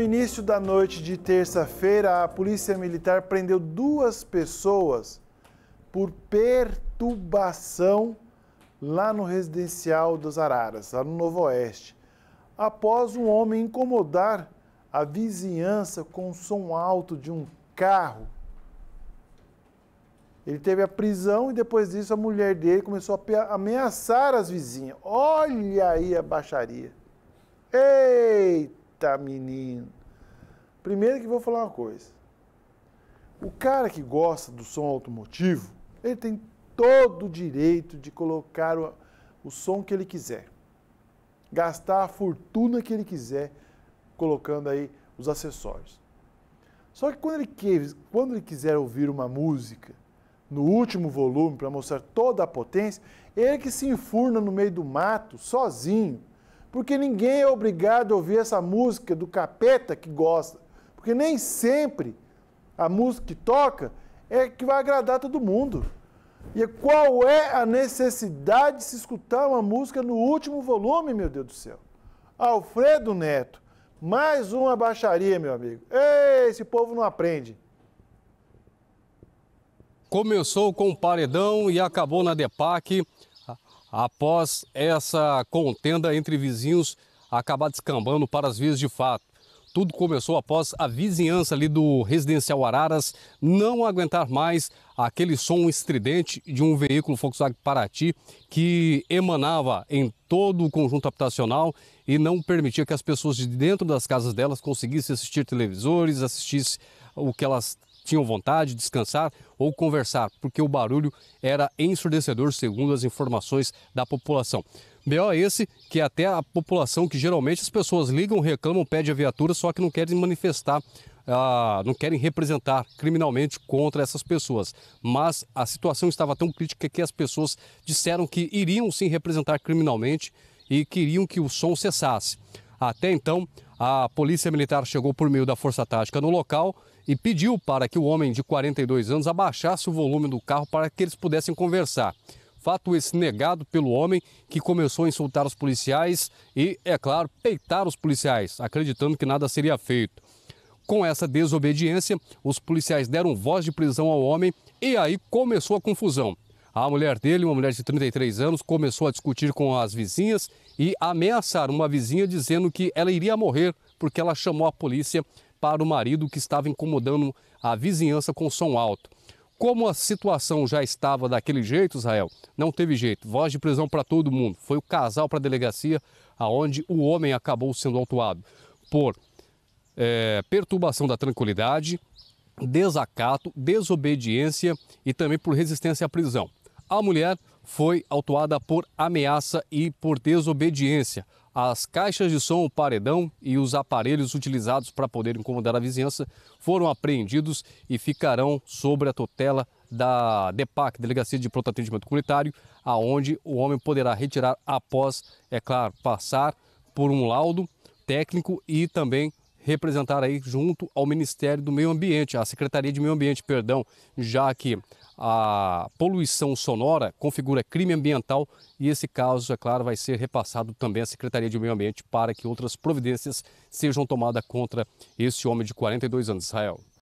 No início da noite de terça-feira, a Polícia Militar prendeu duas pessoas por perturbação lá no residencial dos Araras, lá no Novo Oeste, após um homem incomodar a vizinhança com o som alto de um carro. Ele teve a prisão e depois disso a mulher dele começou a ameaçar as vizinhas. Olha aí a baixaria. Ei! Eita, menino! Primeiro que vou falar uma coisa. O cara que gosta do som automotivo, ele tem todo o direito de colocar o, o som que ele quiser. Gastar a fortuna que ele quiser colocando aí os acessórios. Só que quando ele, quer, quando ele quiser ouvir uma música no último volume para mostrar toda a potência, ele que se enfurna no meio do mato, sozinho, porque ninguém é obrigado a ouvir essa música do capeta que gosta. Porque nem sempre a música que toca é que vai agradar todo mundo. E qual é a necessidade de se escutar uma música no último volume, meu Deus do céu? Alfredo Neto, mais uma baixaria, meu amigo. Ei, esse povo não aprende. Começou com o paredão e acabou na DEPAC após essa contenda entre vizinhos acabar descambando para as vias de fato. Tudo começou após a vizinhança ali do residencial Araras não aguentar mais aquele som estridente de um veículo Volkswagen Paraty que emanava em todo o conjunto habitacional e não permitia que as pessoas de dentro das casas delas conseguissem assistir televisores, assistissem o que elas tinham vontade de descansar ou conversar, porque o barulho era ensurdecedor, segundo as informações da população. BO é esse que é até a população, que geralmente as pessoas ligam, reclamam, pedem a viatura, só que não querem manifestar ah, não querem representar criminalmente contra essas pessoas. Mas a situação estava tão crítica que as pessoas disseram que iriam sim representar criminalmente e queriam que o som cessasse. Até então, a Polícia Militar chegou por meio da Força Tática no local e pediu para que o homem de 42 anos abaixasse o volume do carro para que eles pudessem conversar. Fato esse negado pelo homem que começou a insultar os policiais e, é claro, peitar os policiais, acreditando que nada seria feito. Com essa desobediência, os policiais deram voz de prisão ao homem e aí começou a confusão. A mulher dele, uma mulher de 33 anos, começou a discutir com as vizinhas e ameaçaram uma vizinha dizendo que ela iria morrer porque ela chamou a polícia para o marido que estava incomodando a vizinhança com som alto. Como a situação já estava daquele jeito, Israel, não teve jeito. Voz de prisão para todo mundo. Foi o casal para a delegacia, aonde o homem acabou sendo autuado por é, perturbação da tranquilidade, desacato, desobediência e também por resistência à prisão. A mulher foi autuada por ameaça e por desobediência. As caixas de som, o paredão e os aparelhos utilizados para poder incomodar a vizinhança foram apreendidos e ficarão sobre a tutela da DEPAC, Delegacia de Pronto Atendimento Comunitário, aonde o homem poderá retirar após, é claro, passar por um laudo técnico e também representar aí junto ao Ministério do Meio Ambiente, à Secretaria de Meio Ambiente, perdão, já que a poluição sonora configura crime ambiental e esse caso, é claro, vai ser repassado também à Secretaria de Meio Ambiente para que outras providências sejam tomadas contra esse homem de 42 anos, Israel.